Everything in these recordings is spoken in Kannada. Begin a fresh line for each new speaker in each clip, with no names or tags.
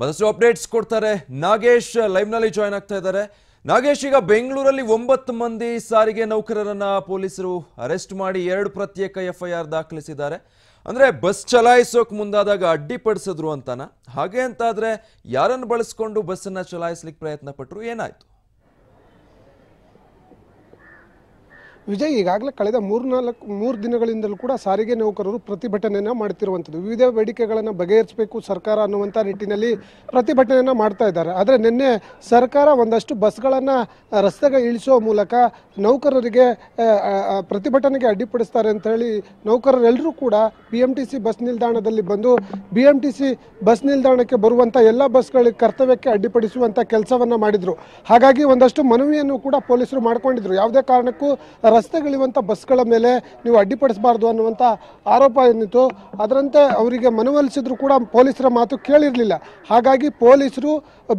ಮತ್ತಷ್ಟು ಅಪ್ಡೇಟ್ಸ್ ಕೊಡ್ತಾರೆ ನಾಗೇಶ್ ಲೈವ್ನಲ್ಲಿ ಜಾಯ್ನ್ ಆಗ್ತಾ ಇದ್ದಾರೆ ನಾಗೇಶ್ ಈಗ ಬೆಂಗಳೂರಲ್ಲಿ ಒಂಬತ್ತು ಮಂದಿ ಸಾರಿಗೆ ನೌಕರರನ್ನ ಪೊಲೀಸರು ಅರೆಸ್ಟ್ ಮಾಡಿ ಎರಡು ಪ್ರತ್ಯೇಕ ಎಫ್ಐಆರ್ ದಾಖಲಿಸಿದ್ದಾರೆ ಅಂದ್ರೆ ಬಸ್ ಚಲಾಯಿಸೋಕ್ ಮುಂದಾದಾಗ ಅಡ್ಡಿಪಡಿಸಿದ್ರು ಅಂತಾನ ಹಾಗೆ ಅಂತಾದರೆ ಯಾರನ್ನು ಬಳಸ್ಕೊಂಡು ಬಸ್ಸನ್ನು ಚಲಾಯಿಸ್ಲಿಕ್ಕೆ ಪ್ರಯತ್ನ ಪಟ್ಟರು ಏನಾಯಿತು
ವಿಜಯ್ ಈಗಾಗಲೇ ಕಳೆದ ನಾಲ್ಕು ಮೂರು ದಿನಗಳಿಂದಲೂ ಕೂಡ ಸಾರಿಗೆ ನೌಕರರು ಪ್ರತಿಭಟನೆಯನ್ನು ಮಾಡ್ತಿರುವಂಥದ್ದು ವಿವಿಧ ಬೇಡಿಕೆಗಳನ್ನು ಬಗೆಹರಿಸಬೇಕು ಸರ್ಕಾರ ಅನ್ನುವಂಥ ನಿಟ್ಟಿನಲ್ಲಿ ಪ್ರತಿಭಟನೆಯನ್ನು ಮಾಡ್ತಾ ಇದ್ದಾರೆ ಆದರೆ ನಿನ್ನೆ ಸರ್ಕಾರ ಒಂದಷ್ಟು ಬಸ್ಗಳನ್ನು ರಸ್ತೆಗೆ ಇಳಿಸುವ ಮೂಲಕ ನೌಕರರಿಗೆ ಪ್ರತಿಭಟನೆಗೆ ಅಡ್ಡಿಪಡಿಸ್ತಾರೆ ಅಂತ ಹೇಳಿ ನೌಕರರೆಲ್ಲರೂ ಕೂಡ B M T C bus ನಿಲ್ದಾಣದಲ್ಲಿ ಬಂದು B M T C bus ನಿಲ್ದಾಣಕ್ಕೆ ಬರುವಂಥ ಎಲ್ಲ ಬಸ್ಗಳಿಗೆ ಕರ್ತವ್ಯಕ್ಕೆ ಅಡ್ಡಿಪಡಿಸುವಂಥ ಕೆಲಸವನ್ನು ಮಾಡಿದರು ಹಾಗಾಗಿ ಒಂದಷ್ಟು ಮನವಿಯನ್ನು ಕೂಡ ಪೊಲೀಸರು ಮಾಡಿಕೊಂಡಿದ್ರು ಯಾವುದೇ ಕಾರಣಕ್ಕೂ ರಸ್ತೆಗಳಿರುವಂಥ ಬಸ್ಗಳ ಮೇಲೆ ನೀವು ಅಡ್ಡಿಪಡಿಸಬಾರ್ದು ಅನ್ನುವಂಥ ಆರೋಪ ಏನಿತ್ತು ಅದರಂತೆ ಅವರಿಗೆ ಮನವೊಲಿಸಿದ್ರು ಕೂಡ ಪೊಲೀಸರ ಮಾತು ಕೇಳಿರಲಿಲ್ಲ ಹಾಗಾಗಿ ಪೊಲೀಸರು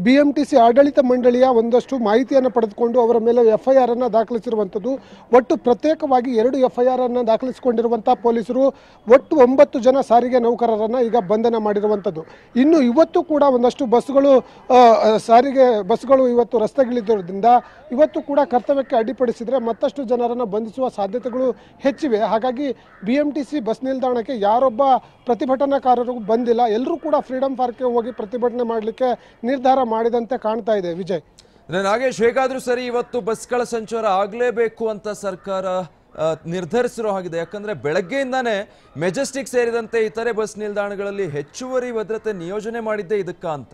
ಬಿ ಎಂ ಟಿ ಸಿ ಆಡಳಿತ ಮಂಡಳಿಯ ಒಂದಷ್ಟು ಮಾಹಿತಿಯನ್ನು ಪಡೆದುಕೊಂಡು ಅವರ ಮೇಲೆ ಎಫ್ ಐ ಆರನ್ನು ದಾಖಲಿಸಿರುವಂಥದ್ದು ಒಟ್ಟು ಪ್ರತ್ಯೇಕವಾಗಿ ಎರಡು ಎಫ್ ಐ ಆರನ್ನು ದಾಖಲಿಸಿಕೊಂಡಿರುವಂಥ ಪೊಲೀಸರು ಒಟ್ಟು ಒಂಬತ್ತು ಜನ ಸಾರಿಗೆ ನೌಕರರನ್ನು ಈಗ ಬಂಧನ ಮಾಡಿರುವಂಥದ್ದು ಇನ್ನು ಇವತ್ತು ಕೂಡ ಒಂದಷ್ಟು ಬಸ್ಗಳು ಸಾರಿಗೆ ಬಸ್ಗಳು ಇವತ್ತು ರಸ್ತೆಗಿಳಿದ್ರಿಂದ ಇವತ್ತು ಕೂಡ ಕರ್ತವ್ಯಕ್ಕೆ ಅಡ್ಡಿಪಡಿಸಿದರೆ ಮತ್ತಷ್ಟು ಜನರನ್ನು ಅವರನ್ನು ಬಂಧಿಸುವ ಸಾಧ್ಯತೆಗಳು ಹೆಚ್ಚಿವೆ ಹಾಗಾಗಿ B M T C bus ನಿಲ್ದಾಣಕ್ಕೆ ಯಾರೊಬ್ಬ ಪ್ರತಿಭಟನಾಕಾರರು ಬಂದಿಲ್ಲ ಎಲ್ಲರೂ ಕೂಡ ಫ್ರೀಡಮ್ ಪಾರ್ಕ್ಗೆ ಹೋಗಿ ಪ್ರತಿಭಟನೆ ಮಾಡಲಿಕ್ಕೆ ನಿರ್ಧಾರ ಮಾಡಿದಂತೆ ಕಾಣ್ತಾ ಇದೆ ವಿಜಯ್
ನಾಗೇಶ್ ಹೇಗಾದರೂ ಸರಿ ಇವತ್ತು ಬಸ್ಗಳ ಸಂಚಾರ ಆಗಲೇಬೇಕು ಅಂತ ಸರ್ಕಾರ ನಿರ್ಧರಿಸಿರೋ ಹಾಗಿದೆ ಯಾಕಂದರೆ ಬೆಳಗ್ಗೆಯಿಂದಾನೇ ಮೆಜೆಸ್ಟಿಕ್ ಸೇರಿದಂತೆ ಇತರೆ ಬಸ್ ನಿಲ್ದಾಣಗಳಲ್ಲಿ ಹೆಚ್ಚುವರಿ ಭದ್ರತೆ ನಿಯೋಜನೆ ಮಾಡಿದ್ದೆ ಇದಕ್ಕ
ಅಂತ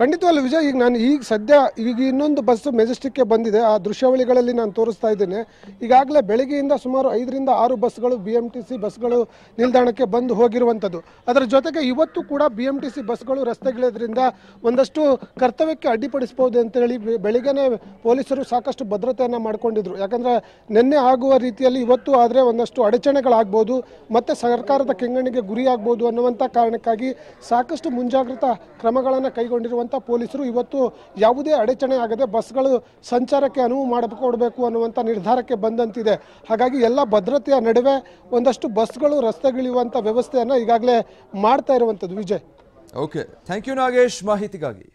ಖಂಡಿತವಲ್ಲ ವಿಜಯ್ ಈಗ ನಾನು ಈಗ ಸದ್ಯ ಈಗ ಇನ್ನೊಂದು ಬಸ್ ಮೆಜೆಸ್ಟಿಕ್ಗೆ ಬಂದಿದೆ ಆ ದೃಶ್ಯಾವಳಿಗಳಲ್ಲಿ ನಾನು ತೋರಿಸ್ತಾ ಇದ್ದೇನೆ ಈಗಾಗಲೇ ಬೆಳಗ್ಗೆಯಿಂದ ಸುಮಾರು ಐದರಿಂದ ಆರು ಬಸ್ಗಳು ಬಿ ಎಂ ಟಿ ಸಿ ಬಸ್ಗಳು ನಿಲ್ದಾಣಕ್ಕೆ ಬಂದು ಹೋಗಿರುವಂಥದ್ದು ಅದರ ಜೊತೆಗೆ ಇವತ್ತು ಕೂಡ ಬಿ ಎಂ ಟಿ ಸಿ ಬಸ್ಗಳು ರಸ್ತೆಗಿಳಿಯೋದ್ರಿಂದ ಒಂದಷ್ಟು ಕರ್ತವ್ಯಕ್ಕೆ ಅಡ್ಡಿಪಡಿಸ್ಬೋದು ಅಂತೇಳಿ ಬೆಳಿಗ್ಗೆ ಪೊಲೀಸರು ಸಾಕಷ್ಟು ಭದ್ರತೆಯನ್ನು ಮಾಡಿಕೊಂಡಿದ್ರು ಯಾಕಂದರೆ ನಿನ್ನೆ ಆಗುವ ರೀತಿಯಲ್ಲಿ ಇವತ್ತು ಆದರೆ ಒಂದಷ್ಟು ಅಡಚಣೆಗಳಾಗ್ಬೋದು ಮತ್ತು ಸರ್ಕಾರದ ಕೆಂಗಣ್ಣಿಗೆ ಗುರಿಯಾಗ್ಬೋದು ಅನ್ನುವಂಥ ಕಾರಣಕ್ಕಾಗಿ ಸಾಕಷ್ಟು ಮುಂಜಾಗ್ರತಾ ಕ್ರಮಗಳನ್ನು ಕೈಗೊಂಡಿರುವಂಥ ಮಾಡಿರುವಂಥ ಪೊಲೀಸರು ಇವತ್ತು ಯಾವುದೇ ಅಡಚಣೆ ಆಗದೆ ಬಸ್ಗಳು ಸಂಚಾರಕ್ಕೆ ಅನುವು ಮಾಡಿಕೊಡಬೇಕು ಅನ್ನುವಂಥ ನಿರ್ಧಾರಕ್ಕೆ ಬಂದಂತಿದೆ ಹಾಗಾಗಿ ಎಲ್ಲ ಭದ್ರತೆಯ ನಡುವೆ ಒಂದಷ್ಟು ಬಸ್ಗಳು ರಸ್ತೆಗಿಳಿಯುವಂಥ ವ್ಯವಸ್ಥೆಯನ್ನು ಈಗಾಗಲೇ ಮಾಡ್ತಾ ಇರುವಂಥದ್ದು Vijay
okay thank you Nagesh ಮಾಹಿತಿಗಾಗಿ